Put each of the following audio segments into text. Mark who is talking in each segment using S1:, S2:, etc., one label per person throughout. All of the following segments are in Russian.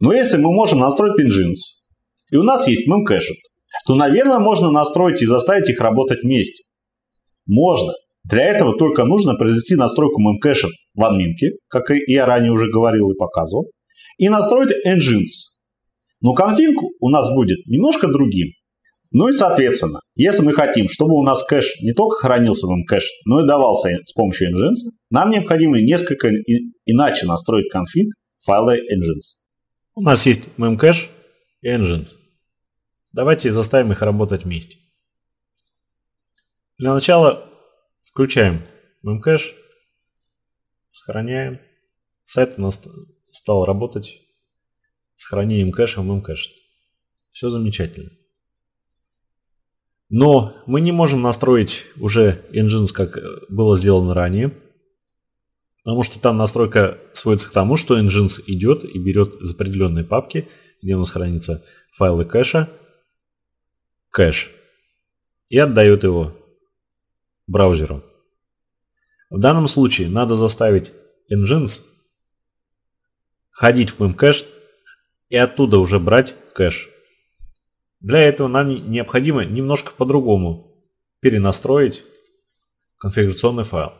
S1: Но если мы можем настроить Nginx, и у нас есть memcached, то, наверное, можно настроить и заставить их работать вместе. Можно. Для этого только нужно произвести настройку memcached в админке, как и я ранее уже говорил и показывал, и настроить Engines. Но конфиг у нас будет немножко другим. Ну и соответственно, если мы хотим, чтобы у нас кэш не только хранился в Memcached, но и давался с помощью Engines, нам необходимо несколько иначе настроить конфиг файлы Engines. У нас есть memcache и engines. Давайте заставим их работать вместе. Для начала включаем memcache, сохраняем. Сайт у нас стал работать с хранением кэша в memcache. Все замечательно. Но мы не можем настроить уже engines, как э, было сделано ранее. Потому что там настройка сводится к тому, что Nginx идет и берет из определенной папки, где у нас хранится файлы кэша, кэш, и отдает его браузеру. В данном случае надо заставить Nginx ходить в мем кэш и оттуда уже брать кэш. Для этого нам необходимо немножко по-другому перенастроить конфигурационный файл.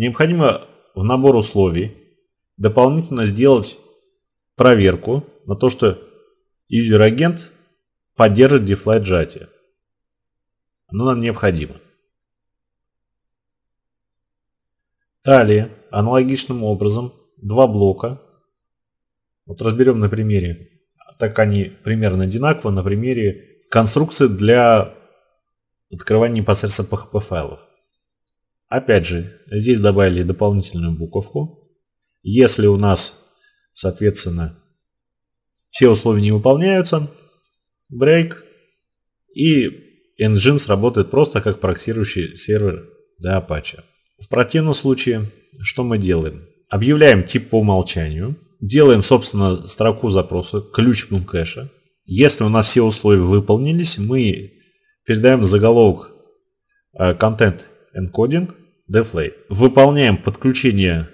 S1: Необходимо в набор условий дополнительно сделать проверку на то, что юзер-агент поддержит дефлайт сжатие. Оно нам необходимо. Далее, аналогичным образом, два блока. Вот разберем на примере, так они примерно одинаковы, на примере конструкции для открывания непосредственно PHP файлов. Опять же, здесь добавили дополнительную буковку. Если у нас, соответственно, все условия не выполняются, break и engine сработает просто как проксирующий сервер для Apache. В противном случае, что мы делаем? Объявляем тип по умолчанию, делаем, собственно, строку запроса, ключ кэша. Если у нас все условия выполнились, мы передаем заголовок контент э, encoding DevLay. Выполняем подключение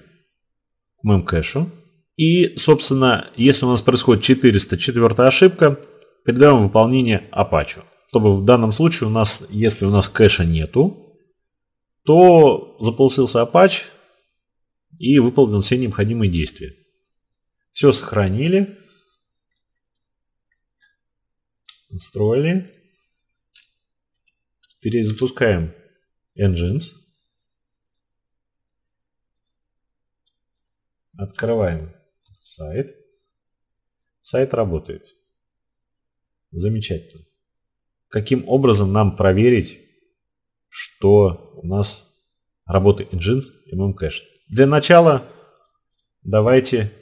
S1: к memcache. И, собственно, если у нас происходит 404 ошибка, передаем выполнение Apache. Чтобы в данном случае у нас, если у нас кэша нету, то запустился Apache и выполнил все необходимые действия. Все сохранили. Настроили. Перезапускаем Engines. Открываем сайт. Сайт работает. Замечательно. Каким образом нам проверить, что у нас работает engine и Cache? Для начала давайте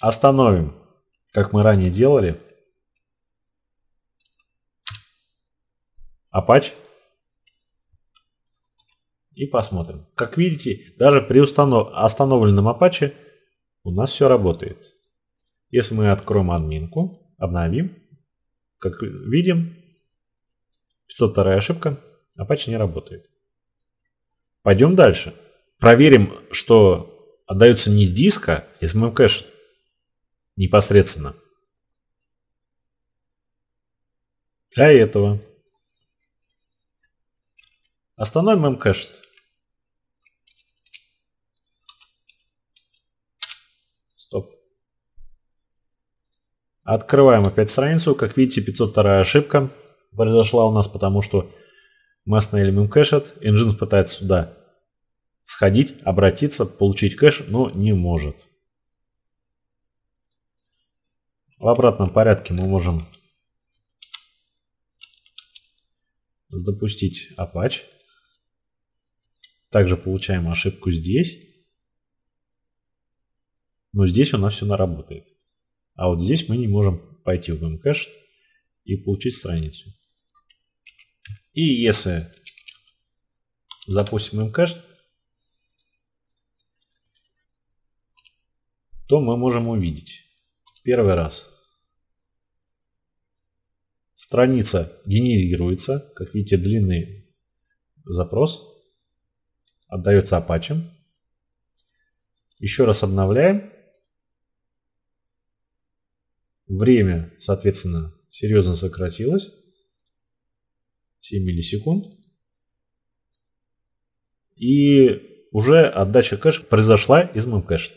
S1: остановим, как мы ранее делали, Apache и посмотрим. Как видите, даже при установ... остановленном Apache у нас все работает. Если мы откроем админку, обновим, как видим, 502 ошибка, Apache не работает. Пойдем дальше. Проверим, что отдается не с диска, из а memcache непосредственно. Для этого остановим memcached. Стоп. Открываем опять страницу. Как видите, 502 ошибка произошла у нас, потому что мы остановили мемкэшет, Engines пытается сюда сходить, обратиться, получить кэш, но не может. В обратном порядке мы можем запустить Apache. Также получаем ошибку здесь но здесь у нас все наработает. А вот здесь мы не можем пойти в memcache и получить страницу. И если запустим memcache, то мы можем увидеть первый раз. Страница генерируется, как видите, длинный запрос, отдается Apache. Еще раз обновляем Время, соответственно, серьезно сократилось. 7 миллисекунд. И уже отдача кэша произошла из мемкэша.